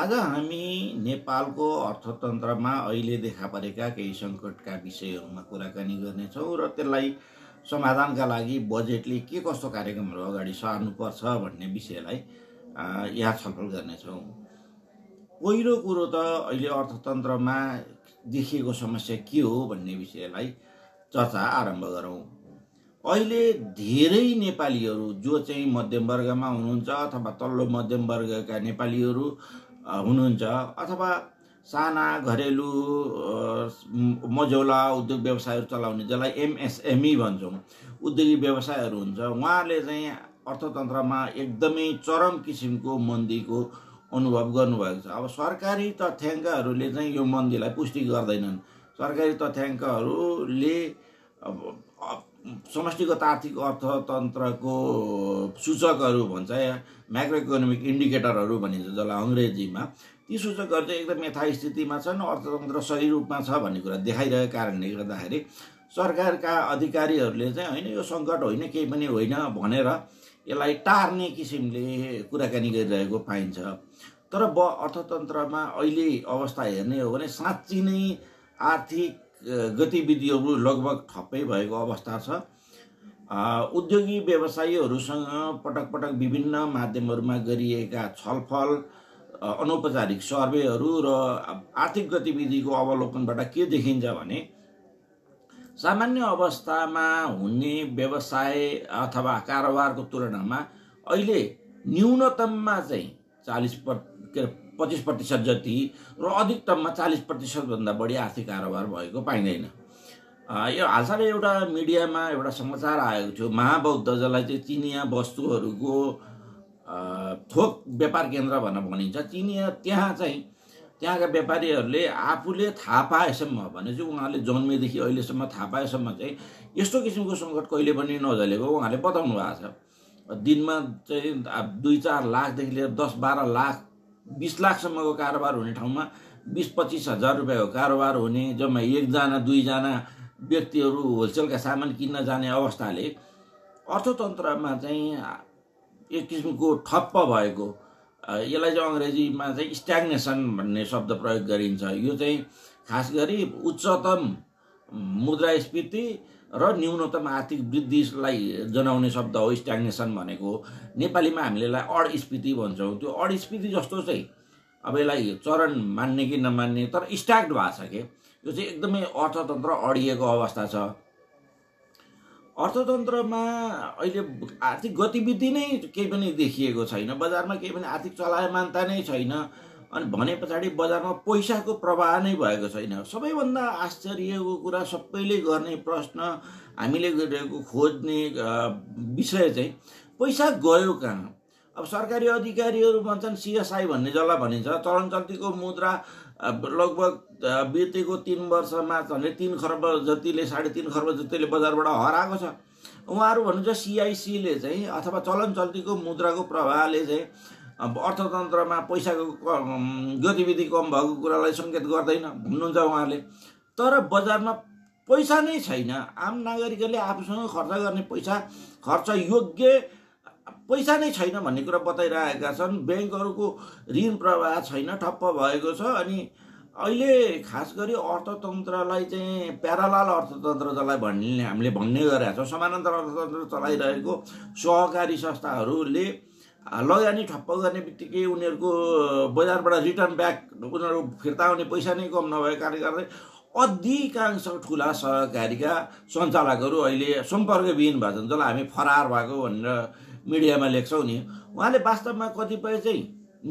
आज हामी नेपालको अर्थतन्त्रमा अहिले देखा परेका केही सङ्कटका विषयहरूमा कुराकानी गर्नेछौँ र त्यसलाई समाधानका लागि बजेटले के कस्तो कार्यक्रमहरू अगाडि सार्नुपर्छ भन्ने विषयलाई यहाँ छलफल गर्नेछौँ पहिलो कुरो त अहिले अर्थतन्त्रमा देखिएको समस्या के हो भन्ने विषयलाई चर्चा आरम्भ गरौँ अहिले धेरै नेपालीहरू जो चाहिँ मध्यमवर्गमा हुनुहुन्छ अथवा तल्लो मध्यमवर्गका नेपालीहरू हुनुहुन्छ अथवा साना घरेलु मझौला उद्योग व्यवसायहरू चलाउने जसलाई एमएसएमई e भन्छौँ उद्योगिक व्यवसायहरू हुन्छ उहाँहरूले चाहिँ अर्थतन्त्रमा एकदमै चरम किसिमको मन्दीको अनुभव गर्नुभएको छ अब सरकारी तथ्याङ्कहरूले चाहिँ यो मन्दीलाई पुष्टि गर्दैनन् सरकारी तथ्याङ्कहरूले समष्टिगत आर्थिक अर्थतन्त्रको सूचकहरू भन्छ या माइक्रो इकोनोमिक इन्डिकेटरहरू भनिन्छ जसलाई अङ्ग्रेजीमा ती सूचकहरू चाहिँ एकदम यथास्थितिमा छन् अर्थतन्त्र सही रूपमा छ भन्ने कुरा देखाइरहेको कारणले गर्दाखेरि सरकारका अधिकारीहरूले चाहिँ होइन यो सङ्कट होइन केही पनि होइन भनेर यसलाई टार्ने किसिमले कुराकानी गरिरहेको पाइन्छ तर ब अर्थतन्त्रमा अहिले अवस्था हेर्ने हो भने साँच्ची नै आर्थिक गतिविधिहरू लगभग ठप्पै भएको अवस्था छ उद्योगी व्यवसायीहरूसँग पटक पटक विभिन्न माध्यमहरूमा गरिएका छलफल अनौपचारिक सर्वेहरू र आर्थिक गतिविधिको अवलोकनबाट के देखिन्छ भने सामान्य अवस्थामा हुने व्यवसाय अथवा कारोबारको तुलनामा अहिले न्यूनतममा चाहिँ चालिस प पच्चिस प्रतिशत जति र अधिकतममा चालिस प्रतिशतभन्दा बढी आर्थिक कारोबार भएको पाइँदैन यो हालसालै एउटा मिडियामा एउटा समाचार आएको थियो महाबौद्ध जसलाई चाहिँ चिनियाँ वस्तुहरूको थोक व्यापार केन्द्र भनेर भनिन्छ चिनियाँ त्यहाँ चाहिँ त्यहाँका व्यापारीहरूले आफूले थाहा पाएसम्म भने चाहिँ उहाँहरूले जन्मेदेखि अहिलेसम्म थाहा पाएसम्म चाहिँ यस्तो किसिमको सङ्कट कहिले पनि नझलेको उहाँहरूले बताउनु भएको छ दिनमा चाहिँ दुई चार लाखदेखि लिएर दस बाह्र लाख बिस लाखसम्मको कारोबार हुने ठाउँमा बिस पच्चिस हजार रुपियाँको कारोबार हुने जम्मा एकजना दुईजना व्यक्तिहरू होलसेलका सामान किन्न जाने अवस्थाले अर्थतन्त्रमा चाहिँ एक किसिमको ठप्प भएको यसलाई चाहिँ अङ्ग्रेजीमा चाहिँ स्ट्याग्नेसन भन्ने शब्द प्रयोग गरिन्छ यो चाहिँ खास गरी उच्चतम मुद्रास्फीति र न्यूनतम आर्थिक वृद्धिलाई जनाउने शब्द हो स्ट्याग्नेसन भनेको नेपालीमा हामीले यसलाई अडस्फीति भन्छौँ त्यो अडस्फीति जस्तो चाहिँ अब यसलाई चरण मान्ने कि नमान्ने तर स्ट्याग्ड भएको छ कि यो चाहिँ एकदमै अर्थतन्त्र अडिएको अवस्था छ अर्थतन्त्रमा अहिले आर्थिक गतिविधि नै केही पनि देखिएको छैन बजारमा केही पनि आर्थिक चलायमानता नै छैन अनि भने पछाडि बजारमा पैसाको प्रवाह नै भएको छैन सबैभन्दा आश्चर्यको कुरा सबैले गर्ने प्रश्न हामीले गरिरहेको खोज्ने विषय चाहिँ पैसा गयो कहाँ अब सरकारी अधिकारीहरू भन्छन् सिएसआई भन्ने जसलाई भनिन्छ चलन चल्तीको मुद्रा लगभग बितेको तिन वर्षमा झन्डै तिन खर्ब जतिले साढे तिन खर्ब जतिले बजारबाट हराएको छ उहाँहरू भन्नुहुन्छ सिआइसीले चाहिँ अथवा चलन चल्तीको मुद्राको प्रभावले चाहिँ अब अर्थतन्त्रमा पैसाको गतिविधि कम भएको कुरालाई सङ्केत गर्दैन भन्नुहुन्छ उहाँहरूले तर बजारमा पैसा नै छैन आम नागरिकहरूले आफूसँग खर्च गर्ने पैसा खर्च योग्य पैसा नै छैन भन्ने कुरा बताइरहेका छन् ब्याङ्कहरूको ऋण प्रवाह छैन ठप्प भएको छ अनि अहिले खास गरी अर्थतन्त्रलाई चाहिँ प्यारालाल अर्थतन्त्र जसलाई भन्ने हामीले भन्ने गरेका छौँ समानान्तर अर्थतन्त्र चलाइरहेको सहकारी संस्थाहरूले लगानी ठप्प गर्ने बित्तिकै उनीहरूको बजारबाट रिटर्न ब्याक उनीहरू फिर्ता आउने पैसा नै कम नभएको कारणले गर्दै अधिकांश ठुला सहकारीका सञ्चालकहरू अहिले सम्पर्कविहीन भएछन् जसलाई हामी फरार भएको भनेर मिडियामा लेख्छौँ नि उहाँले वास्तवमा कतिपय चाहिँ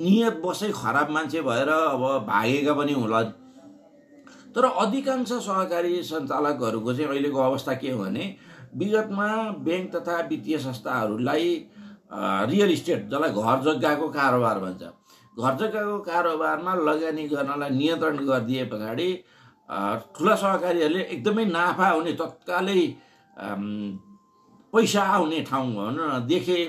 नियत बसै खराब मान्छे भएर अब भागेका पनि होला तर अधिकांश सहकारी सञ्चालकहरूको चाहिँ अहिलेको अवस्था के हो भने विगतमा ब्याङ्क तथा वित्तीय संस्थाहरूलाई रियल इस्टेट जसलाई घर जग्गाको कारोबार भन्छ घर जग्गाको कारोबारमा लगानी गर्नलाई नियन्त्रण गरिदिए पछाडि ठुला सहकारीहरूले एकदमै नाफा हुने तत्कालै पैसा आउने ठाउँ भनौँ न देखे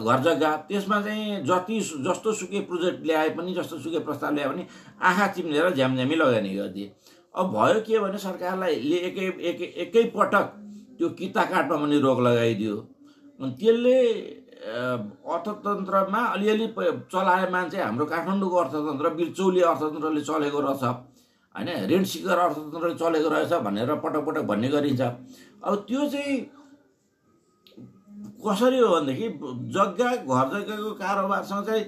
घर जग्गा त्यसमा चाहिँ जति जस्तो सुकै प्रोजेक्ट ल्याए पनि जस्तो सुकै प्रस्ताव ल्याए पनि आँखा चिम्लेर झ्यामझ्यामी लगानी गरिदिए अब भयो के भने सरकारलाई एकै एकै एकैपटक त्यो किता काटमा पनि रोग लगाइदियो अनि त्यसले अर्थतन्त्रमा अलिअलि चलाए मान्छे हाम्रो काठमाडौँको अर्थतन्त्र बिर्चौली अर्थतन्त्रले चलेको रहेछ होइन ऋण सिकर अर्थतन्त्रले चलेको रहेछ भनेर पटक पटक भन्ने गरिन्छ अब त्यो चाहिँ कसरी हो भनेदेखि जग्गा घर जग्गाको कारोबारसँग चाहिँ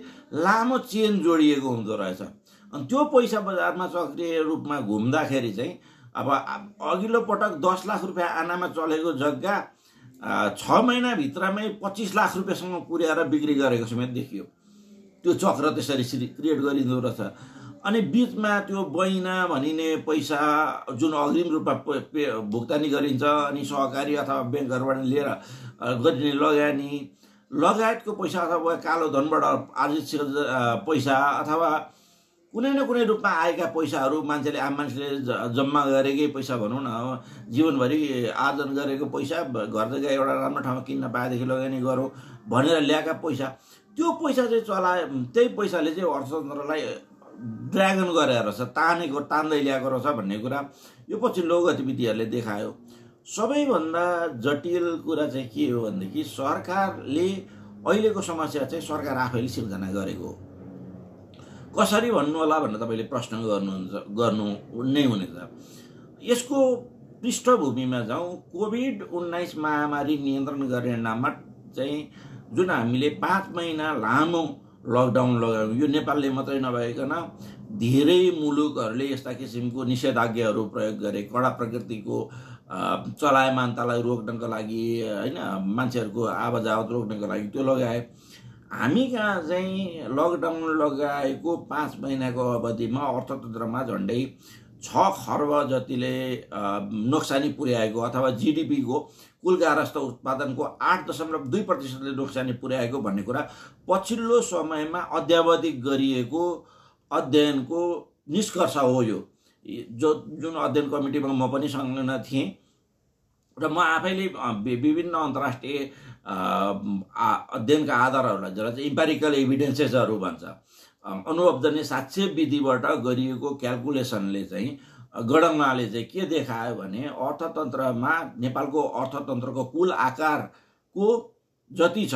लामो चेन जोडिएको हुँदो रहेछ अनि त्यो पैसा बजारमा सक्रिय रूपमा घुम्दाखेरि चाहिँ अब अघिल्लो पटक दस लाख रुपियाँ आनामा चलेको जग्गा छ महिनाभित्रमै पच्चिस लाख रुपियाँसम्म पुर्याएर बिक्री गरेको समेत देखियो त्यो चक्र त्यसरी क्रिएट गरिँदो रहेछ अनि बिचमा त्यो बैना भनिने पैसा जुन अग्रिम रूपमा भुक्तानी गरिन्छ अनि सहकारी अथवा ब्याङ्कहरूबाट लिएर गरिने लगानी लगायतको पैसा अथवा कालो धनबाट आर्जित पैसा अथवा कुनै न कुनै रूपमा आएका पैसाहरू मान्छेले आम मान्छेले जम्मा गरेकै पैसा भनौँ न जीवनभरि आर्जन गरेको पैसा घर जग्गा एउटा राम्रो ठाउँमा किन्न पाएदेखि लगानी गरौँ भनेर ल्याएका पैसा त्यो पैसा चाहिँ चलाए त्यही पैसाले चाहिँ अर्थतन्त्रलाई ड्रागन गरेर रहेछ तानेको तान्दै ल्याएको रहेछ भन्ने कुरा यो पछिल्लो गतिविधिहरूले देखायो सबैभन्दा जटिल कुरा चाहिँ के हो भनेदेखि सरकारले अहिलेको समस्या चाहिँ सरकार आफैले सिर्जना गरेको हो कसरी भन्नु होला भनेर तपाईँले प्रश्न गर्नुहुन्छ गर्नु नै हुनेछ यसको पृष्ठभूमिमा जाउँ कोभिड उन्नाइस महामारी नियन्त्रण गर्ने नाममा चाहिँ जुन हामीले पाँच महिना लामो लकडाउन लगायौँ यो नेपालले मात्रै नभइकन धेरै मुलुकहरूले यस्ता किसिमको निषेधाज्ञाहरू प्रयोग गरे कडा प्रकृतिको चलायमानतालाई रोक्नको लागि होइन मान्छेहरूको आवाजावत रोक्नको लागि त्यो लगाए हामी कहाँ चाहिँ लकडाउन लगाएको पाँच महिनाको अवधिमा अर्थतन्त्रमा झन्डै छ खर्ब जतिले नोक्सानी पुर्याएको अथवा जिडिपीको कुल गारस्थ उत्पादनको आठ दशमलव दुई प्रतिशतले नोक्सानी पुर्याएको भन्ने कुरा पछिल्लो समयमा अध्यावधि गरिएको अध्ययनको निष्कर्ष हो यो जो जुन अध्ययन कमिटीमा म पनि संलग्न थिएँ र म आफैले विभिन्न अन्तर्राष्ट्रिय अध्ययनका आधारहरूलाई जसलाई चाहिँ इम्पेरिकल इभिडेन्सेसहरू भन्छ अनुवब्जने साक्ष्य विधिबाट गरिएको क्यालकुलेसनले चाहिँ गणनाले चाहिँ के देखायो भने अर्थतन्त्रमा नेपालको अर्थतन्त्रको कुल आकारको जति छ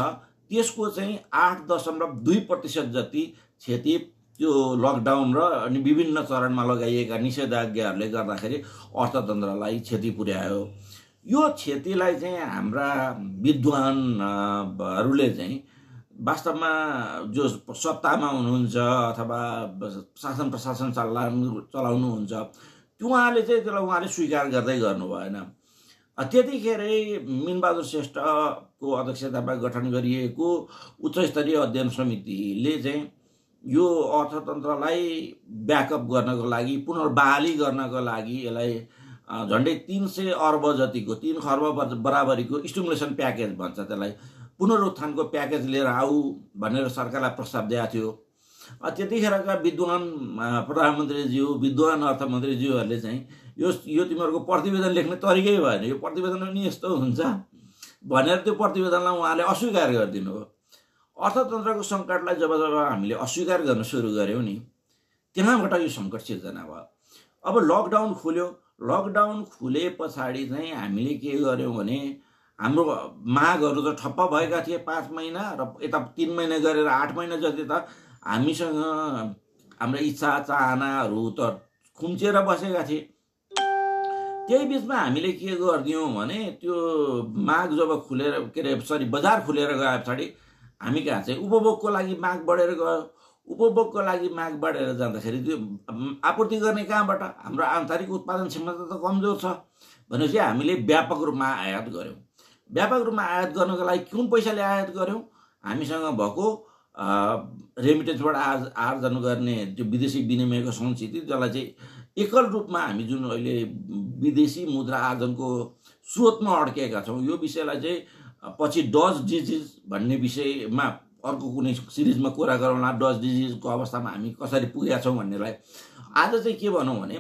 त्यसको चाहिँ आठ दशमलव दुई प्रतिशत जति क्षति त्यो लकडाउन र अनि विभिन्न चरणमा लगाइएका निषेधाज्ञाहरूले गर्दाखेरि अर्थतन्त्रलाई क्षति पुर्यायो यो क्षतिलाई चाहिँ हाम्रा विद्वानहरूले चाहिँ वास्तवमा जो सत्तामा हुनुहुन्छ अथवा शासन प्रशासन चल्ला चलाउनुहुन्छ उहाँले चाहिँ त्यसलाई उहाँले स्वीकार गर्दै गर्नु भएन त्यतिखेरै मिनबहादुर श्रेष्ठको अध्यक्षतामा गठन गरिएको उच्चस्तरीय अध्ययन समितिले चाहिँ यो अर्थतन्त्रलाई ब्याकअप गर्नको लागि पुनर्बहाली गर्नको लागि यसलाई झन्डै तिन सय अर्ब जतिको तिन खर्ब बराबरीको स्टिमुलेसन प्याकेज भन्छ त्यसलाई पुनरुत्थानको प्याकेज लिएर आऊ भनेर सरकारलाई प्रस्ताव दिएको थियो त्यतिखेरका विद्वान प्रधानमन्त्रीज्यू विद्वान अर्थमन्त्रीज्यूहरूले चाहिँ यो यो तिमीहरूको प्रतिवेदन लेख्ने तरिकै भएन यो प्रतिवेदन पनि यस्तो हुन्छ भनेर त्यो प्रतिवेदनलाई उहाँले अस्वीकार गरिदिनु हो अर्थतन्त्रको सङ्कटलाई जब जब हामीले अस्वीकार गर्न सुरु गऱ्यौँ नि त्यहाँबाट यो सङ्कट सिर्जना भयो अब लकडाउन खोल्यो लकडाउन खुले पछाडि चाहिँ हामीले के गर्यौँ भने हाम्रो माघहरू त ठप्प भएका थिए पाँच महिना र यता तिन महिना गरेर आठ महिना जति त हामीसँग हाम्रो इच्छा चाहनाहरू त खुम्चिएर बसेका थिए त्यही बिचमा हामीले के गरिदियौँ भने त्यो माग जब खुलेर के अरे सरी बजार खुलेर गए पछाडि हामी कहाँ चाहिँ उपभोगको लागि माग बढेर गयो उपभोगको लागि माग बढेर जाँदाखेरि त्यो आपूर्ति गर्ने कहाँबाट हाम्रो आन्तरिक उत्पादन क्षमता त कमजोर छ भनेपछि हामीले व्यापक रूपमा आयात गऱ्यौँ व्यापक रूपमा आयात गर्नको लागि कुन पैसाले आयात गऱ्यौँ हामीसँग भएको रेमिटेन्सबाट आज आर्जन गर्ने त्यो विदेशी विनिमयको संस्कृति त्यसलाई चाहिँ एकल रूपमा हामी जुन अहिले विदेशी मुद्रा आर्जनको स्रोतमा अड्किएका छौँ यो विषयलाई चाहिँ पछि डज डिजिज भन्ने विषयमा अर्को कुनै सिरिजमा कुरा गरौँला डज डिजिजको अवस्थामा हामी कसरी पुगेका छौँ भन्नेलाई आज चाहिँ के भनौँ भने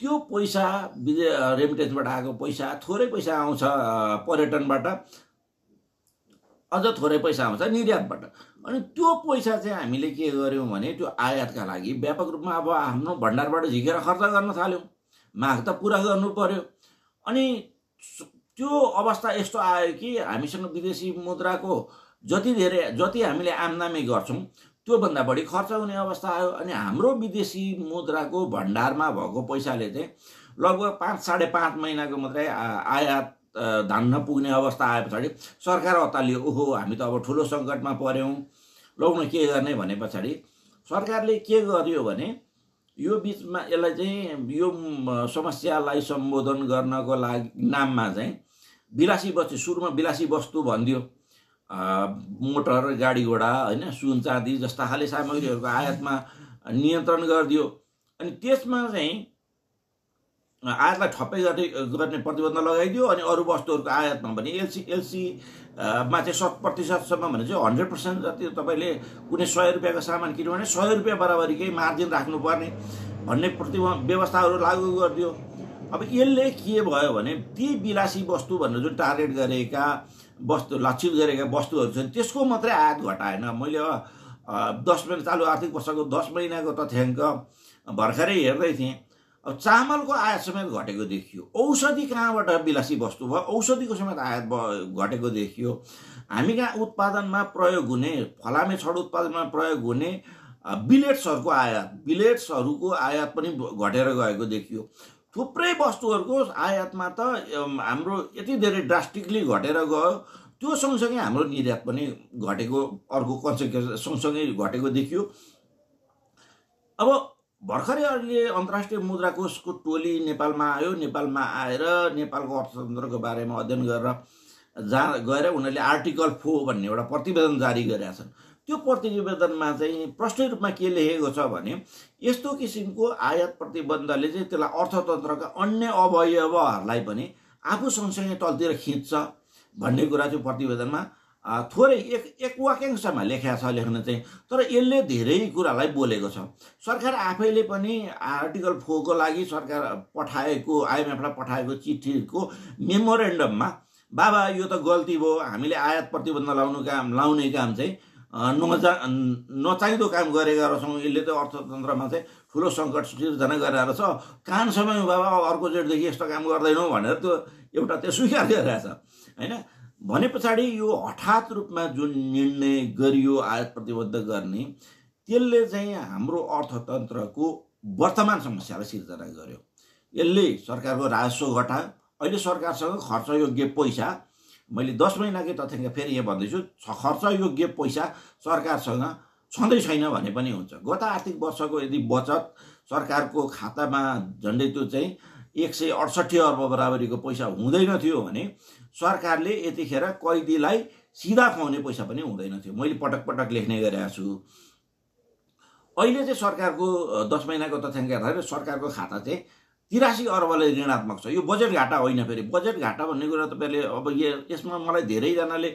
त्यो पैसा विदे रेमिटेन्सबाट आएको पैसा थोरै पैसा आउँछ पर्यटनबाट अझ थोरै पैसा आउँछ निर्यातबाट अनि त्यो पैसा चाहिँ हामीले के गऱ्यौँ भने त्यो आयातका लागि व्यापक रूपमा अब आफ्नो भण्डारबाट झिकेर खर्च गर्न थाल्यौँ माग त पुरा गर्नु पर्यो अनि त्यो अवस्था यस्तो आयो कि हामीसँग विदेशी मुद्राको जति धेरै जति हामीले आमदामी गर्छौँ त्योभन्दा बढी खर्च हुने अवस्था आयो अनि हाम्रो विदेशी मुद्राको भण्डारमा भएको पैसाले चाहिँ लगभग पाँच साढे पाँच महिनाको मात्रै आयात धान्न पुग्ने अवस्था आए पछाडि सरकार अत्तालियो ओहो हामी त अब ठुलो सङ्कटमा पऱ्यौँ लौन के गर्ने भने पछाडि सरकारले के गर्यो भने यो बिचमा यसलाई चाहिँ यो समस्यालाई सम्बोधन गर्नको लागि नाममा चाहिँ विलासी बस्ती सुरुमा विलासी वस्तु भनिदियो मोटर गाडी घोडा होइन सुन चाँदी जस्ता खाले सामग्रीहरूको आयातमा नियन्त्रण गरिदियो अनि त्यसमा चाहिँ आयातलाई ठप्पै गर्ने गर्ने प्रतिबन्ध लगाइदियो अनि अरू वस्तुहरूको आयातमा भने एलसी एलसी मा चाहिँ सत प्रतिशतसम्म भने चाहिँ हन्ड्रेड पर्सेन्ट जति तपाईँले कुनै सय रुपियाँको सामान किन्यो भने सय रुपियाँ बराबरीकै मार्जिन राख्नुपर्ने भन्ने प्रति व्यवस्थाहरू लागु गरिदियो अब यसले के भयो भने ती विलासी वस्तु भनेर जुन टार्गेट गरेका वस्तु लक्षित गरेका वस्तुहरू छन् त्यसको मात्रै आयात घटाएन मैले दस महिना चालु आर्थिक वर्षको दस महिनाको तथ्याङ्क भर्खरै हेर्दै थिएँ अब चामलको आयात समेत घटेको देखियो औषधि कहाँबाट विलासी वस्तु भयो औषधिको समेत आयात घटेको देखियो हामी कहाँ उत्पादनमा प्रयोग हुने फलामे छड उत्पादनमा प्रयोग हुने बिलेट्सहरूको आयात बिलेट्सहरूको आयात पनि घटेर गएको देखियो थुप्रै वस्तुहरूको आयातमा त हाम्रो यति धेरै ड्रास्टिकली घटेर गयो त्यो सँगसँगै हाम्रो निर्यात पनि घटेको अर्को कन्सेक्वेन्स सँगसँगै घटेको देखियो अब भर्खरै अहिले अन्तर्राष्ट्रिय मुद्रा कोषको टोली नेपालमा आयो नेपालमा आएर नेपालको अर्थतन्त्रको बारेमा अध्ययन गरेर जहाँ गएर उनीहरूले आर्टिकल फोर भन्ने एउटा प्रतिवेदन जारी गरेका छन् त्यो प्रतिवेदनमा चाहिँ प्रष्ट रूपमा के लेखेको छ भने यस्तो किसिमको आयात प्रतिबन्धले चाहिँ त्यसलाई अर्थतन्त्रका अन्य अवयवहरूलाई पनि आफू सँगसँगै तलतिर खिच्छ भन्ने कुरा चाहिँ प्रतिवेदनमा थोरै एक एक वाक्यांशमा लेखा छ लेख्न चाहिँ तर यसले धेरै कुरालाई बोलेको छ सरकार आफैले पनि आर्टिकल फोरको लागि सरकार पठाएको आइएमएफलाई पठाएको चिठीको मेमोरेन्डममा बाबा यो त गल्ती भयो हामीले आयात प्रतिबन्ध लाउनु काम लाउने काम चाहिँ नचा नचाहिँदो काम गरेका रहेछौँ यसले त अर्थतन्त्रमा चाहिँ ठुलो सङ्कट सिर्जना गरेर छ कान समयमा बाबा अर्को जेठदेखि यस्तो काम गर्दैनौँ भनेर त्यो एउटा त्यो स्वीकार गरिरहेछ होइन भने पछाडि यो हठात रूपमा जुन निर्णय गरियो आयात प्रतिबद्ध गर्ने त्यसले चाहिँ हाम्रो अर्थतन्त्रको वर्तमान समस्यालाई सिर्जना गर्यो यसले सरकारको राजस्व घटायो अहिले सरकारसँग खर्च योग्य पैसा मैले दस महिनाकै तथ्याङ्क फेरि यहाँ भन्दैछु खर्च योग्य पैसा सरकारसँग छँदै छैन भने पनि हुन्छ गत आर्थिक वर्षको यदि बचत सरकारको खातामा झन्डै त्यो चाहिँ एक सय अडसट्ठी अर्ब बराबरीको पैसा हुँदैन थियो भने सरकारले यतिखेर कैदीलाई सिधा खुवाउने पैसा पनि हुँदैन थियो मैले पटक पटक लेख्ने गरेका छु अहिले चाहिँ सरकारको दस महिनाको तथ्याङ्क हेर्दाखेरि सरकारको खाता चाहिँ तिरासी अर्बले ऋणात्मक छ यो बजेट घाटा होइन फेरि बजेट घाटा भन्ने कुरा तपाईँले अब यसमा मलाई धेरैजनाले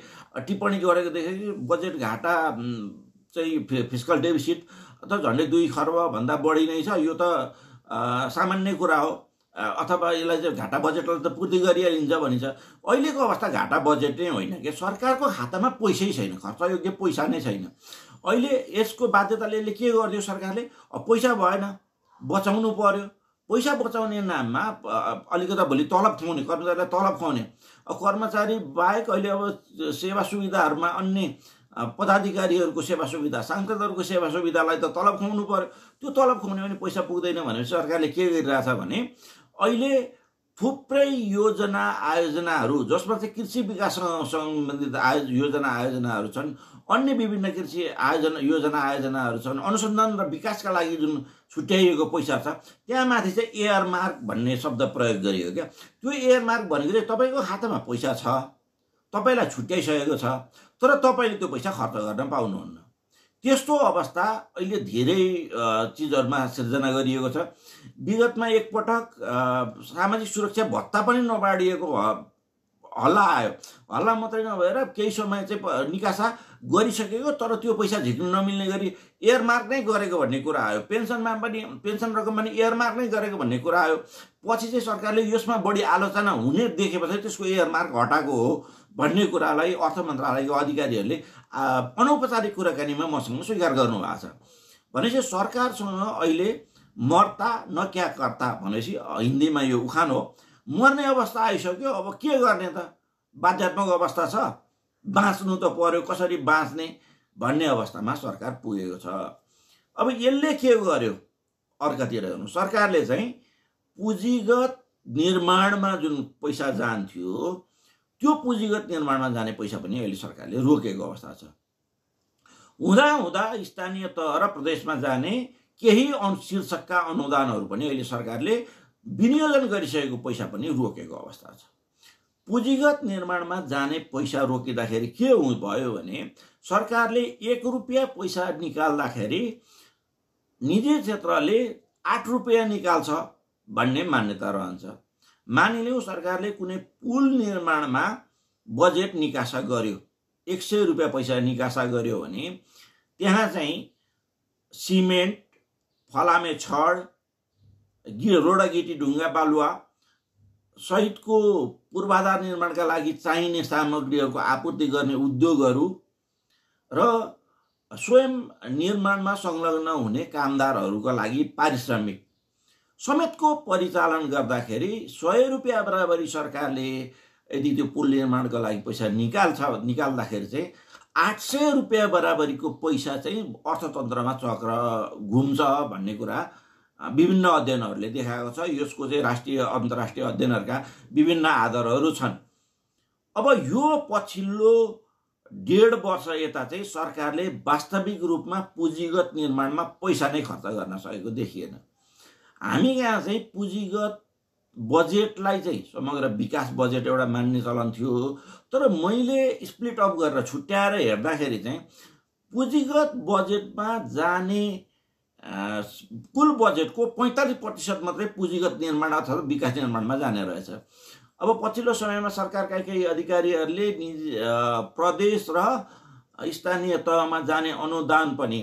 टिप्पणी गरेको देखेँ कि बजेट घाटा चाहिँ फिजिकल डेफिसिट त झन्डै दुई खर्बभन्दा बढी नै छ यो त सामान्य कुरा हो अथवा यसलाई चाहिँ घाटा बजेटलाई त पूर्ति गरिहालिन्छ भनिन्छ अहिलेको अवस्था घाटा बजेट नै होइन कि सरकारको खातामा पैसै छैन खर्चयोग्य पैसा नै छैन अहिले यसको बाध्यताले यसले के गरिदियो सरकारले पैसा भएन बचाउनु पर्यो पैसा बचाउने नाममा अलिकता भोलि तलब खुवाउने कर्मचारीलाई तलब खुवाउने कर्मचारी बाहेक अहिले अब सेवा सुविधाहरूमा अन्य पदाधिकारीहरूको सेवा सुविधा सांसदहरूको सेवा सुविधालाई त तलब खुवाउनु पऱ्यो त्यो तलब खुवाउने भने पैसा पुग्दैन भने सरकारले के गरिरहेछ भने अहिले थुप्रै योजना आयोजनाहरू जसमा चाहिँ कृषि विकाससँग सम्बन्धित आयो योजना आयोजनाहरू छन् अन्य विभिन्न कृषि आयोजना योजना आयोजनाहरू छन् अनुसन्धान र विकासका लागि जुन छुट्याइएको पैसा छ त्यहाँ माथि चाहिँ एयरमार्क भन्ने शब्द प्रयोग गरियो क्या त्यो एयरमार्क भनेको चाहिँ तपाईँको खातामा पैसा छ तपाईँलाई छुट्याइसकेको छ तर तपाईँले त्यो पैसा खर्च गर्न पाउनुहुन्न त्यस्तो अवस्था अहिले धेरै चिजहरूमा सिर्जना गरिएको छ विगतमा एकपटक सामाजिक सुरक्षा भत्ता पनि नबाडिएको हल्ला आयो हल्ला मात्रै नभएर केही समय चाहिँ निकासा गरिसकेको तर त्यो पैसा झिक्नु नमिल्ने गरी एयरमार्क नै गरेको भन्ने कुरा आयो पेन्सनमा पनि पेन्सन रकम पनि एयरमार्क नै गरेको भन्ने कुरा आयो पछि चाहिँ सरकारले यसमा बढी आलोचना हुने देखेपछि त्यसको एयरमार्क हटाएको हो भन्ने कुरालाई अर्थ मन्त्रालयको अधिकारीहरूले अनौपचारिक कुराकानीमा मसँग स्वीकार गर्नुभएको छ भनेपछि सरकारसँग अहिले मर्ता न क्या कर्ता भनेपछि हिन्दीमा यो उखान हो मर्ने अवस्था आइसक्यो अब के गर्ने त बाध्यात्मक अवस्था छ बाँच्नु त पर्यो कसरी बाँच्ने भन्ने अवस्थामा सरकार पुगेको छ अब यसले के गर्यो अर्कातिर हेर्नु सरकारले चाहिँ पुँजीगत निर्माणमा जुन पैसा जान्थ्यो त्यो पुँजीगत निर्माणमा जाने पैसा पनि अहिले सरकारले रोकेको अवस्था छ हुँदा हुँदा स्थानीय तह र प्रदेशमा जाने केही शीर्षकका अनुदानहरू पनि अहिले सरकारले विनियोजन गरिसकेको पैसा पनि रोकेको अवस्था छ पुँजीगत निर्माणमा जाने पैसा रोकिँदाखेरि के भयो भने सरकारले एक रुपियाँ पैसा निकाल्दाखेरि निजी क्षेत्रले आठ रुपियाँ निकाल्छ भन्ने मान्यता रहन्छ मानिलिउँ सरकारले कुनै पुल निर्माणमा बजेट निकासा गर्यो एक सय रुपियाँ पैसा निकासा गर्यो भने त्यहाँ चाहिँ सिमेन्ट फलामे छड गि रोडागिटी ढुङ्गा बालुवा सहितको पूर्वाधार निर्माणका लागि चाहिने सामग्रीहरूको आपूर्ति गर्ने उद्योगहरू र स्वयं निर्माणमा संलग्न हुने कामदारहरूका लागि पारिश्रमिक समेतको परिचालन गर्दाखेरि सय रुपियाँ बराबरी सरकारले यदि त्यो पुल निर्माणको लागि पैसा निकाल्छ निकाल्दाखेरि चाहिँ आठ सय रुपियाँ बराबरीको पैसा चाहिँ अर्थतन्त्रमा चक्र घुम्छ भन्ने कुरा विभिन्न अध्ययनहरूले देखाएको छ यसको चाहिँ राष्ट्रिय अन्तर्राष्ट्रिय अध्ययनहरूका विभिन्न आधारहरू छन् अब यो पछिल्लो डेढ वर्ष यता चाहिँ सरकारले वास्तविक रूपमा पुँजीगत निर्माणमा पैसा नै खर्च गर्न सकेको देखिएन हामी यहाँ चाहिँ पुँजीगत बजेटलाई चाहिँ समग्र विकास बजेट एउटा मान्ने चलन थियो तर मैले स्प्लिट अप गरेर छुट्याएर हेर्दाखेरि चाहिँ पुँजीगत बजेटमा जाने कुल बजेटको पैँतालिस प्रतिशत मात्रै पुँजीगत निर्माण अथवा विकास निर्माणमा जाने रहेछ अब पछिल्लो समयमा सरकारका केही अधिकारीहरूले प्रदेश र स्थानीय तहमा जाने अनुदान पनि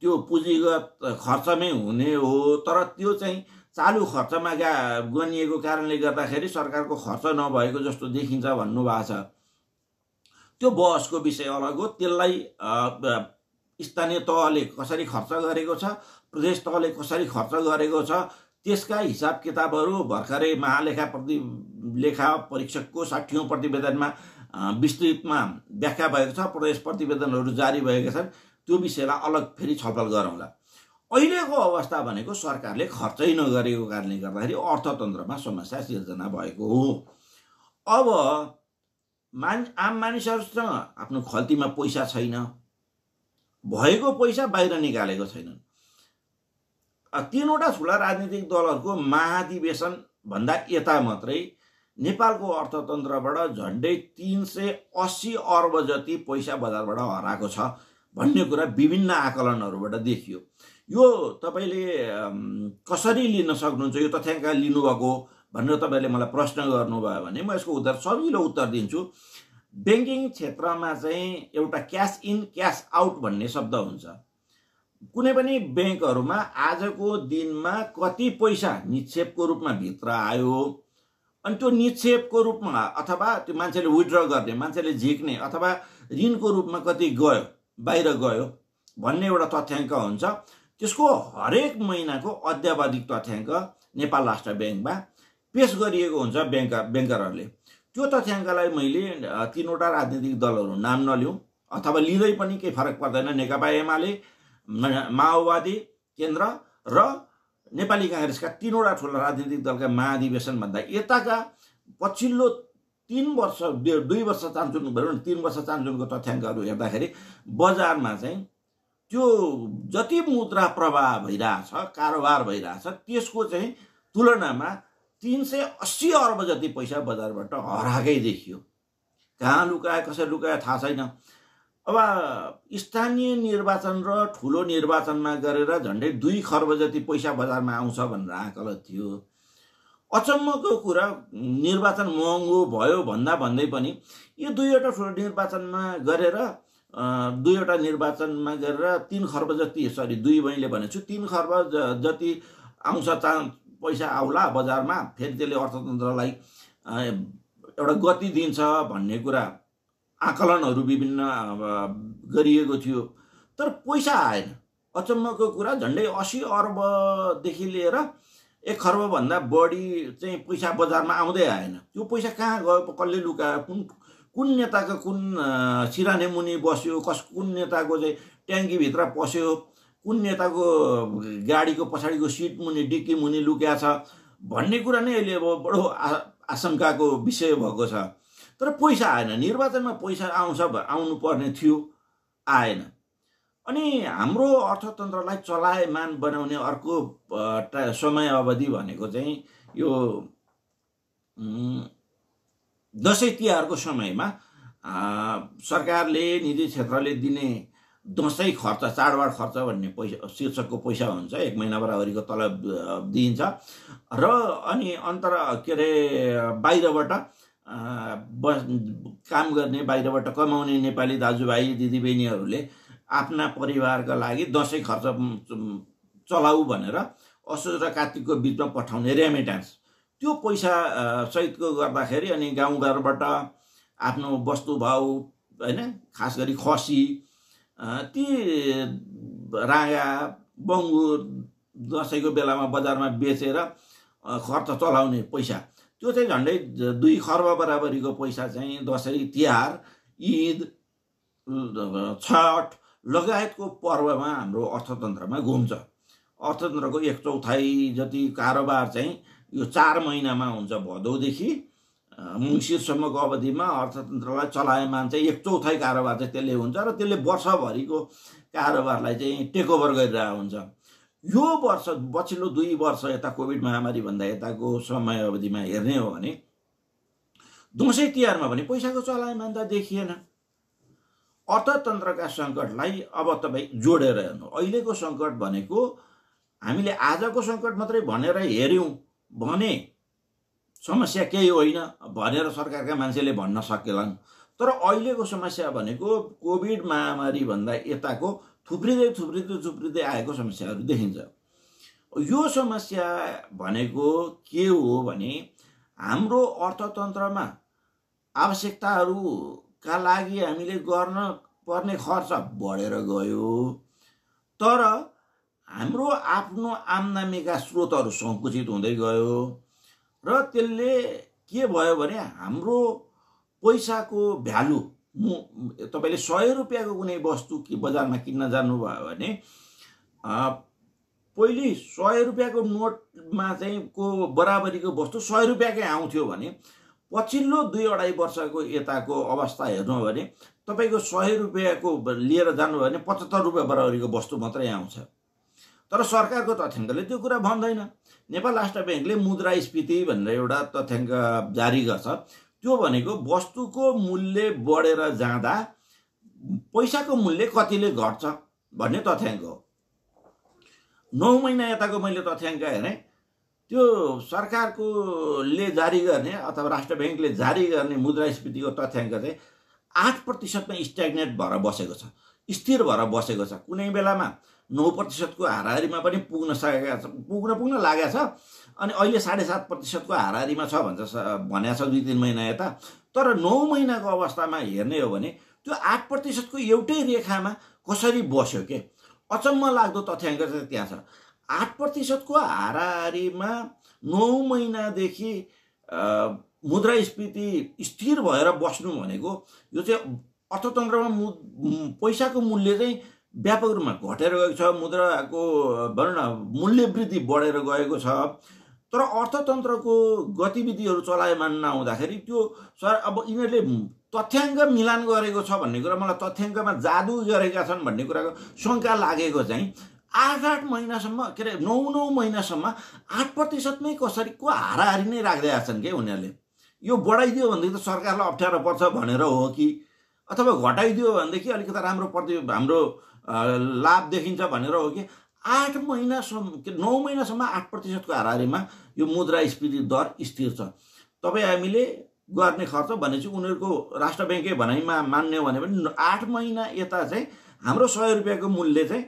त्यो पुँजीगत खर्चमै हुने हो तर त्यो चाहिँ चालु खर्चमा गा गनिएको कारणले गर्दाखेरि सरकारको खर्च नभएको जस्तो देखिन्छ भन्नुभएको छ त्यो बहसको विषय अलग हो त्यसलाई स्थानीय तहले कसरी खर्च गरेको छ प्रदेश तहले कसरी खर्च गरेको छ त्यसका हिसाब किताबहरू भर्खरै महालेखा प्रति लेखा परीक्षकको साठीौँ प्रतिवेदनमा विस्तृतमा व्याख्या भएको छ प्रदेश प्रतिवेदनहरू जारी भएका छन् त्यो विषयलाई अलग फेरि छलफल गरौँला अहिलेको अवस्था भनेको सरकारले खर्चै नगरेको कारणले गर्दाखेरि अर्थतन्त्रमा समस्या सिर्जना भएको हो अब मान आम मानिसहरूसँग आफ्नो खल्तीमा पैसा छैन भएको पैसा बाहिर निकालेको छैनन् तिनवटा ठुला राजनीतिक दलहरूको महाधिवेशनभन्दा यता मात्रै नेपालको अर्थतन्त्रबाट झन्डै तिन सय अस्सी अर्ब जति पैसा बजारबाट हराएको छ भन्ने कुरा विभिन्न आकलनहरूबाट देखियो यो तपाईँले कसरी लिन सक्नुहुन्छ यो तथ्याङ्क लिनुभएको भनेर तपाईँले मलाई प्रश्न गर्नुभयो भने म यसको उत्तर सजिलो उत्तर दिन्छु ब्याङ्किङ क्षेत्रमा चाहिँ एउटा क्यास इन क्यास आउट भन्ने शब्द हुन्छ कुनै पनि ब्याङ्कहरूमा आजको दिनमा कति पैसा निक्षेपको रूपमा भित्र आयो अनि त्यो निक्षेपको रूपमा अथवा त्यो मान्छेले विथड्र गर्ने मान्छेले झिक्ने अथवा ऋणको रूपमा कति गयो बाहिर गयो भन्ने एउटा तथ्याङ्क हुन्छ त्यसको हरेक महिनाको अध्यावधिक तथ्याङ्क नेपाल राष्ट्र ब्याङ्कमा पेस गरिएको हुन्छ ब्याङ्क ब्याङ्करहरूले त्यो तथ्याङ्कलाई मैले तिनवटा राजनीतिक दलहरू नाम नलिउँ अथवा लिँदै पनि केही फरक पर्दैन नेकपा एमाले माओवादी केन्द्र र नेपाली काङ्ग्रेसका तिनवटा ठुला राजनीतिक दलका महाधिवेशनभन्दा यताका पछिल्लो तिन वर्ष दुई वर्ष चान्चुन भयो तिन वर्ष चान्चुनको तथ्याङ्कहरू हेर्दाखेरि बजारमा चाहिँ त्यो जति मुद्रा प्रवाह भइरहेछ कारोबार भइरहेछ त्यसको चाहिँ तुलनामा तिन सय अस्सी अर्ब जति पैसा बजारबाट हराएकै देखियो कहाँ लुकायो कसरी लुकायो थाहा छैन अब स्थानीय निर्वाचन र ठुलो निर्वाचनमा गरेर झन्डै दुई खर्ब जति पैसा बजारमा आउँछ भनेर आकलत थियो अचम्मको कुरा निर्वाचन महँगो भयो भन्दा भन्दै पनि यो दुईवटा ठुलो निर्वाचनमा गरेर दुईवटा निर्वाचनमा गरेर तिन खर्ब जति सरी दुई बहिनीले भनेको छु तिन खर्ब जति आउँछ चा पैसा आउला बजारमा फेरि त्यसले अर्थतन्त्रलाई एउटा गति दिन्छ भन्ने कुरा आकलनहरू विभिन्न गरिएको थियो तर पैसा आएन अचम्मको कुरा झन्डै असी अर्बदेखि लिएर एक खर्बभन्दा बढी चाहिँ पैसा बजारमा आउँदै आएन त्यो पैसा कहाँ गयो कसले लुकायो कुन कुन नेताको कुन सिराने मुनि बस्यो कस कुन नेताको चाहिँ ट्याङ्कीभित्र पस्यो कुन नेताको गाडीको पछाडिको सिट मुनि डिक्की मुनि लुक्या छ भन्ने कुरा नै अहिले अब बडो आशङ्काको विषय भएको छ तर पैसा आएन निर्वाचनमा पैसा आउँछ आउनु पर्ने थियो आएन अनि हाम्रो अर्थतन्त्रलाई चलायमान बनाउने अर्को समय अवधि भनेको चाहिँ यो दसैँ तिहारको समयमा सरकारले निजी क्षेत्रले दिने दसैँ खर्च चाडबाड खर्च भन्ने पैसा शीर्षकको पैसा हुन्छ एक महिना बराबरीको तलब दिइन्छ र अनि अन्तर के अरे बाहिरबाट बस काम गर्ने बाहिरबाट कमाउने नेपाली दाजुभाइ दिदीबहिनीहरूले आफ्ना परिवारका लागि दसैँ खर्च चलाऊ भनेर असोज र कार्तिकको बिचमा पठाउने रेमिट्यान्स त्यो पैसा सहितको गर्दाखेरि अनि गाउँघरबाट आफ्नो वस्तु भाउ होइन खास गरी खसी ती राँगा बङ्गुर दसैँको बेलामा बजारमा बेचेर खर्च चलाउने पैसा त्यो चाहिँ झन्डै दुई खर्ब बराबरीको पैसा चाहिँ दसैँ तिहार इद छठ लगायतको पर्वमा हाम्रो अर्थतन्त्रमा घुम्छ अर्थतन्त्रको एक चौथाइ जति कारोबार चाहिँ यो चार महिनामा हुन्छ भदौदेखि मुङ्सिरसम्मको अवधिमा अर्थतन्त्रलाई चलायमान चाहिँ एक चौथाइ कारोबार चाहिँ त्यसले हुन्छ र त्यसले वर्षभरिको कारोबारलाई चाहिँ टेकओभर गरिरहेको हुन्छ यो वर्ष पछिल्लो दुई वर्ष यता कोभिड महामारीभन्दा यताको समय अवधिमा हेर्ने हो भने दसैँ तिहारमा भने पैसाको चलायमान त देखिएन अर्थतन्त्रका सङ्कटलाई अब तपाईँ जोडेर हेर्नु अहिलेको सङ्कट भनेको हामीले आजको सङ्कट मात्रै भनेर हेऱ्यौँ भने समस्या केही होइन भनेर सरकारका मान्छेले भन्न सकेलान् तर अहिलेको समस्या भनेको कोभिड महामारीभन्दा यताको थुप्रिँदै थुप्रिँदै थुप्रिँदै आएको समस्याहरू देखिन्छ यो समस्या भनेको के हो भने हाम्रो अर्थतन्त्रमा आवश्यकताहरूका लागि हामीले गर्न पर्ने खर्च बढेर गयो तर हाम्रो आफ्नो आम्दामीका स्रोतहरू सङ्कुचित हुँदै गयो र त्यसले के भयो भने हाम्रो पैसाको भ्यालु तपाईँले सय रुपियाँको कुनै वस्तु कि बजारमा किन्न जानुभयो भने पहिले सय रुपियाँको नोटमा चाहिँ को बराबरीको वस्तु सय रुपियाँकै आउँथ्यो भने पछिल्लो दुई अढाई वर्षको यताको अवस्था हेर्नु हो भने तपाईँको सय रुपियाँको लिएर जानुभयो भने पचहत्तर रुपियाँ बराबरीको वस्तु मात्रै आउँछ तर सरकारको तथ्याङ्कले त्यो कुरा भन्दैन नेपाल राष्ट्र ब्याङ्कले मुद्रास्फीति भनेर एउटा तथ्याङ्क जारी गर्छ त्यो भनेको वस्तुको मूल्य बढेर जाँदा पैसाको मूल्य कतिले घट्छ भन्ने तथ्याङ्क हो नौ महिना यताको मैले तथ्याङ्क हेरेँ त्यो सरकारकोले जारी गर्ने अथवा राष्ट्र ब्याङ्कले जारी गर्ने मुद्रास्फीतिको तथ्याङ्क चाहिँ आठ प्रतिशतमा स्ट्याग्नेट भएर बसेको छ स्थिर भएर बसेको छ कुनै बेलामा नौ प्रतिशतको हाराहारीमा पनि पुग्न सकेका छ पुग्न पुग्न लागेको छ अनि अहिले साढे सात प्रतिशतको हाराहारीमा छ भन्छ भनेको छ दुई तिन महिना यता तर नौ महिनाको अवस्थामा हेर्ने हो भने त्यो आठ प्रतिशतको एउटै रेखामा कसरी बस्यो के अचम्म लाग्दो तथ्याङ्क चाहिँ त्यहाँ छ आठ प्रतिशतको हाराहारीमा नौ महिनादेखि मुद्रास्फीति स्थिर भएर बस्नु भनेको यो चाहिँ अर्थतन्त्रमा मु पैसाको मूल्य चाहिँ व्यापक रूपमा घटेर गएको छ मुद्राको भनौँ न मूल्य वृद्धि बढेर गएको छ तर अर्थतन्त्रको गतिविधिहरू चलायमान नहुँदाखेरि त्यो सर अब यिनीहरूले तथ्याङ्क मिलान गरेको छ भन्ने कुरा मलाई तथ्याङ्कमा जादु गरेका छन् भन्ने कुराको शङ्का लागेको चाहिँ आठ आठ महिनासम्म के अरे नौ नौ महिनासम्म आठ प्रतिशतमै कसरी को हाराहारी नै राखिरहेका छन् क्या उनीहरूले यो बढाइदियो भनेदेखि त सरकारलाई अप्ठ्यारो पर्छ भनेर हो कि अथवा घटाइदियो भनेदेखि अलिकति राम्रो प्रति हाम्रो लाभ देखिन्छ भनेर हो कि आठ महिनासम्म के नौ महिनासम्म आठ प्रतिशतको हाराहारीमा यो मुद्रा मुद्रास्फीति दर स्थिर छ तपाईँ हामीले गर्ने खर्च भने चाहिँ उनीहरूको राष्ट्र ब्याङ्कै भनाइमा मान्ने हो भने पनि आठ महिना यता चाहिँ हाम्रो सय रुपियाँको मूल्य चाहिँ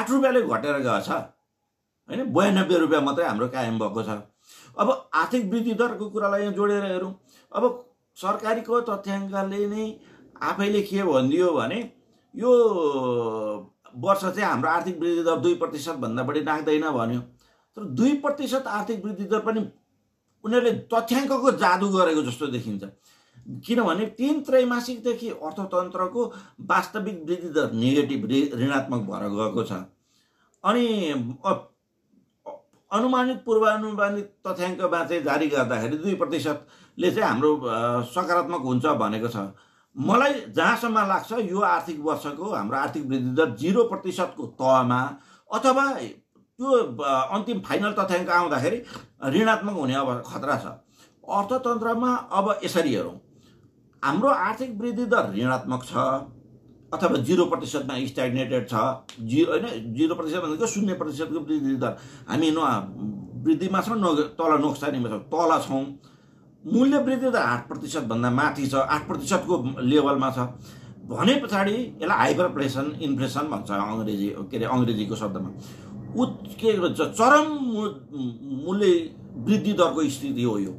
आठ रुपियाँले घटेर गएछ होइन बयानब्बे रुपियाँ मात्रै हाम्रो कायम भएको छ अब आर्थिक वृद्धि दरको कुरालाई यहाँ जोडेर हेरौँ अब सरकारीको तथ्याङ्कले नै आफैले के भनिदियो भने यो वर्ष चाहिँ हाम्रो आर्थिक वृद्धि दर दुई प्रतिशतभन्दा बढी नाग्दैन भन्यो तर दुई प्रतिशत आर्थिक वृद्धि दर पनि उनीहरूले तथ्याङ्कको जादु गरेको जस्तो देखिन्छ किनभने तिन त्रैमासिकदेखि अर्थतन्त्रको वास्तविक वृद्धि दर नेगेटिभ ऋणात्मक भएर गएको छ अनि अनुमानित पूर्वानुमानित तथ्याङ्कमा चाहिँ जारी गर्दाखेरि दुई प्रतिशतले चाहिँ हाम्रो सकारात्मक हुन्छ भनेको छ मलाई जहाँसम्म लाग्छ यो आर्थिक वर्षको हाम्रो आर्थिक वृद्धि दर जिरो प्रतिशतको तहमा अथवा त्यो अन्तिम फाइनल तथ्याङ्क आउँदाखेरि ऋणात्मक हुने अब खतरा छ अर्थतन्त्रमा अब यसरी हेरौँ हाम्रो आर्थिक वृद्धि दर ऋणात्मक छ अथवा जिरो प्रतिशतमा स्ट्याग्नेटेड छ जि होइन जिरो प्रतिशत भनेको शून्य प्रतिशतको वृद्धि दर हामी न वृद्धिमा छौँ न तल नोक्सानीमा छौँ तल छौँ मूल्य वृद्धि त आठ प्रतिशतभन्दा माथि छ आठ प्रतिशतको लेभलमा छ भने पछाडि यसलाई हाइपर प्रेसन इन्फ्लेसन भन्छ अङ्ग्रेजी के अरे अङ्ग्रेजीको शब्दमा उत् के भन्छ चरम मूल्य वृद्धि दरको स्थिति हो यो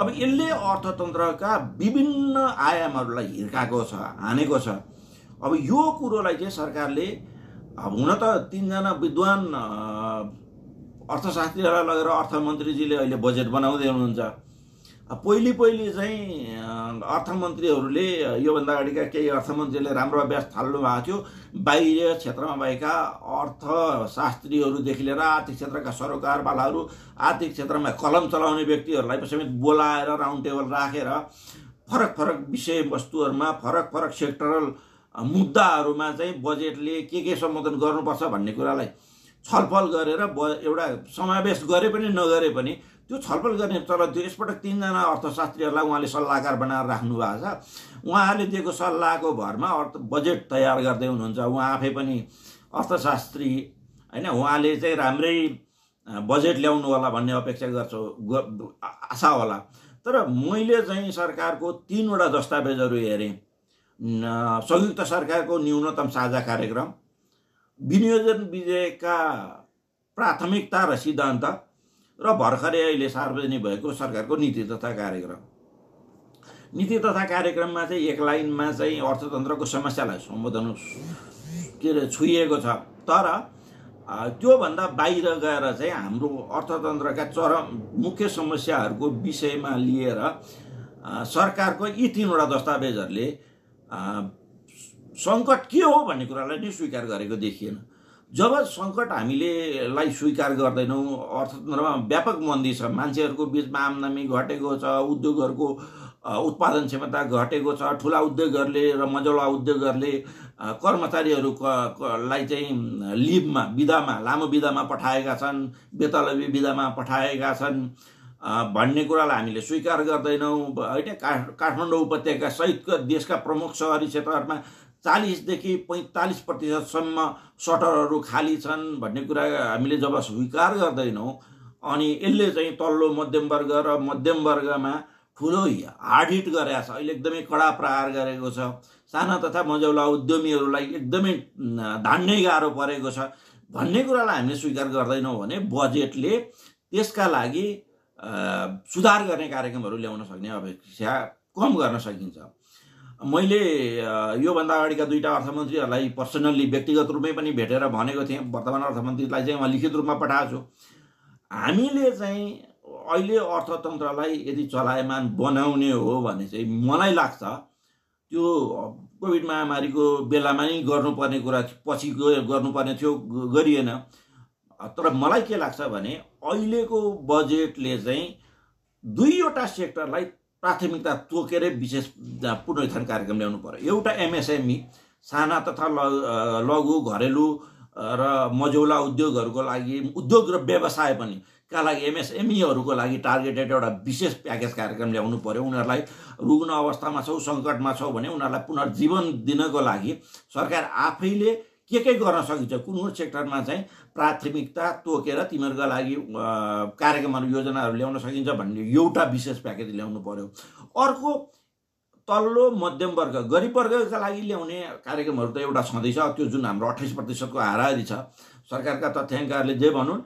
अब यसले अर्थतन्त्रका विभिन्न आयामहरूलाई हिर्काएको छ हानेको छ अब यो कुरोलाई चाहिँ सरकारले अब हुन त तिनजना विद्वान अर्थशास्त्रीहरूलाई लगेर अर्थमन्त्रीजीले अहिले बजेट बनाउँदै हुनुहुन्छ पहिले पहिले चाहिँ अर्थमन्त्रीहरूले योभन्दा अगाडिका केही अर्थमन्त्रीहरूले राम्रो अभ्यास थाल्नु भएको थियो बाहिर क्षेत्रमा भएका अर्थशास्त्रीहरूदेखि लिएर आर्थिक क्षेत्रका सरोकारवालाहरू आर्थिक क्षेत्रमा कलम चलाउने व्यक्तिहरूलाई समेत बोलाएर राउन्ड टेबल राखेर रा, फरक फरक विषयवस्तुहरूमा फरक फरक सेक्टरल मुद्दाहरूमा चाहिँ बजेटले के के सम्बोधन गर्नुपर्छ भन्ने कुरालाई छलफल गरेर ब एउटा समावेश गरे पनि नगरे पनि त्यो छलफल गर्ने तर थियो यसपटक तिनजना अर्थशास्त्रीहरूलाई उहाँले सल्लाहकार बनाएर राख्नु भएको छ उहाँहरूले दिएको सल्लाहको भरमा अर्थ बजेट तयार गर्दै हुनुहुन्छ उहाँ आफै पनि अर्थशास्त्री होइन उहाँले चाहिँ राम्रै बजेट ल्याउनु होला भन्ने अपेक्षा गर्छु आशा होला तर मैले चाहिँ सरकारको तिनवटा दस्तावेजहरू हेरेँ संयुक्त सरकारको न्यूनतम साझा कार्यक्रम विनियोजन विजयका प्राथमिकता र सिद्धान्त र भर्खरै अहिले सार्वजनिक भएको सरकारको नीति तथा कार्यक्रम नीति तथा कार्यक्रममा चाहिँ एक लाइनमा चाहिँ अर्थतन्त्रको समस्यालाई सम्बोधन के अरे छुइएको छ तर त्योभन्दा बाहिर गएर चाहिँ हाम्रो अर्थतन्त्रका चरम मुख्य समस्याहरूको विषयमा लिएर सरकारको यी तिनवटा दस्तावेजहरूले सङ्कट के हो भन्ने कुरालाई नै स्वीकार गरेको देखिएन जब सङ्कट हामीले लाई स्वीकार गर्दैनौँ अर्थतन्त्रमा व्यापक मन्दी छ मान्छेहरूको बिचमा आमदामी घटेको छ उद्योगहरूको उत्पादन क्षमता घटेको छ ठुला उद्योगहरूले र मजौला उद्योगहरूले कर्मचारीहरूलाई चाहिँ लिभमा विधामा लामो विधामा पठाएका छन् बेतलबी विधामा पठाएका छन् भन्ने कुरालाई हामीले स्वीकार गर्दैनौँ होइन काठ काठमाडौँ उपत्यका सहितका देशका प्रमुख सहरी क्षेत्रहरूमा चालिसदेखि पैँतालिस प्रतिशतसम्म सटरहरू खाली छन् भन्ने कुरा हामीले जब स्वीकार गर्दैनौँ अनि यसले चाहिँ तल्लो मध्यमवर्ग र मध्यमवर्गमा ठुलो हार्ड हिट गरेको छ अहिले एकदमै कडा प्रहार गरेको छ साना तथा मझौला उद्यमीहरूलाई एकदमै धान्नै गाह्रो परेको छ भन्ने कुरालाई हामीले स्वीकार गर्दैनौँ भने बजेटले त्यसका लागि सुधार गर्ने कार्यक्रमहरू ल्याउन सक्ने अपेक्षा कम गर्न सकिन्छ मैले योभन्दा अगाडिका दुईवटा अर्थमन्त्रीहरूलाई पर्सनल्ली व्यक्तिगत रूपमै पनि भेटेर भनेको थिएँ वर्तमान अर्थमन्त्रीलाई चाहिँ म लिखित रूपमा पठाएको छु हामीले चाहिँ अहिले अर्थतन्त्रलाई यदि चलायमान बनाउने हो भने चाहिँ मलाई लाग्छ त्यो कोभिड महामारीको बेलामा नै गर्नुपर्ने कुरा पछि गर्नुपर्ने थियो गरिएन तर मलाई के लाग्छ भने अहिलेको बजेटले चाहिँ दुईवटा सेक्टरलाई प्राथमिकता तोकेरै विशेष पुनरुत्थान कार्यक्रम ल्याउनु पर्यो एउटा एमएसएमई e, साना तथा लघु घरेलु र मझौला उद्योगहरूको लागि उद्योग र व्यवसाय पनि का लागि एमएसएमईहरूको लागि टार्गेटेड एउटा विशेष प्याकेज कार्यक्रम ल्याउनु पऱ्यो उनीहरूलाई रुग्न अवस्थामा छौँ सङ्कटमा छौँ भने उनीहरूलाई पुनर्जीवन दिनको लागि सरकार आफैले के के गर्न सकिन्छ कुन कुन सेक्टरमा चाहिँ प्राथमिकता तोकेर तिमीहरूका लागि कार्यक्रमहरू योजनाहरू ल्याउन सकिन्छ भन्ने एउटा विशेष प्याकेज ल्याउनु पऱ्यो अर्को तल्लो मध्यम वर्ग गरिब वर्गका लागि ल्याउने कार्यक्रमहरू त एउटा छँदैछ त्यो जुन हाम्रो अठाइस प्रतिशतको हाराहारी छ सरकारका तथ्याङ्कहरूले जे भनौँ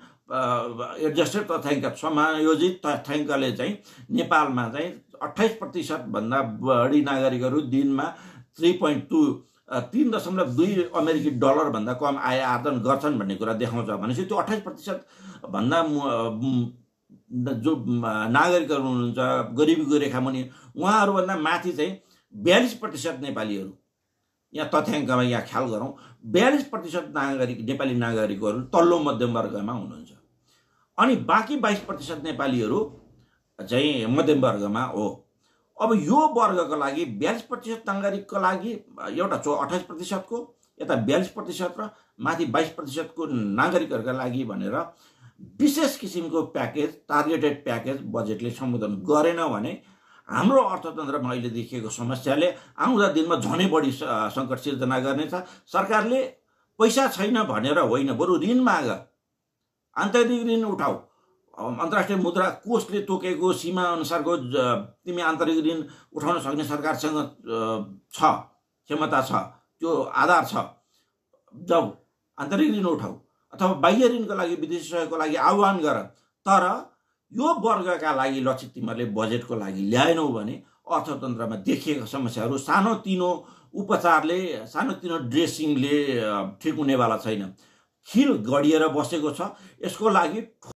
एडजस्टेड तथ्याङ्क समायोजित तथ्याङ्कले चाहिँ नेपालमा चाहिँ अठाइस प्रतिशतभन्दा बढी नागरिकहरू दिनमा थ्री पोइन्ट टू तिन दशमलव दुई अमेरिकी डलरभन्दा कम आय आर्जन गर्छन् भन्ने कुरा देखाउँछ भनेपछि त्यो अठाइस प्रतिशतभन्दा जो नागरिकहरू हुनुहुन्छ गरिबीको रेखामुनि उहाँहरूभन्दा माथि चाहिँ बयालिस प्रतिशत नेपालीहरू यहाँ तथ्याङ्कमा यहाँ ख्याल गरौँ बयालिस प्रतिशत नागरिक नेपाली नागरिकहरू तल्लो मध्यम वर्गमा हुनुहुन्छ अनि बाँकी बाइस प्रतिशत नेपालीहरू चाहिँ मध्यम वर्गमा हो अब यो वर्गको लागि बयालिस प्रतिशत नागरिकको लागि एउटा चौ अठाइस प्रतिशतको यता बयालिस प्रतिशत र माथि बाइस प्रतिशतको नागरिकहरूका लागि भनेर विशेष किसिमको प्याकेज टार्गेटेड प्याकेज बजेटले सम्बोधन गरेन भने हाम्रो अर्थतन्त्रमा अहिले देखिएको समस्याले आउँदा दिनमा झनै बढी सङ्कट सिर्जना गर्नेछ सरकारले पैसा छैन भनेर होइन बरु ऋण माग आन्तरिक ऋण उठाऊ अन्तर्राष्ट्रिय मुद्रा कोषले तोकेको सीमाअनुसारको तिमी आन्तरिक ऋण उठाउन सक्ने सरकारसँग छ क्षमता छ त्यो आधार छ जब आन्तरिक ऋण उठाऊ अथवा बाह्य ऋणको लागि विदेशी सहयोगको लागि आह्वान गर तर यो वर्गका लागि लक्षित तिमीहरूले बजेटको लागि ल्याएनौ भने अर्थतन्त्रमा देखिएका समस्याहरू सानोतिनो उपचारले सानोतिनो ड्रेसिङले ठिक हुनेवाला छैन खिल गडिएर बसेको छ यसको लागि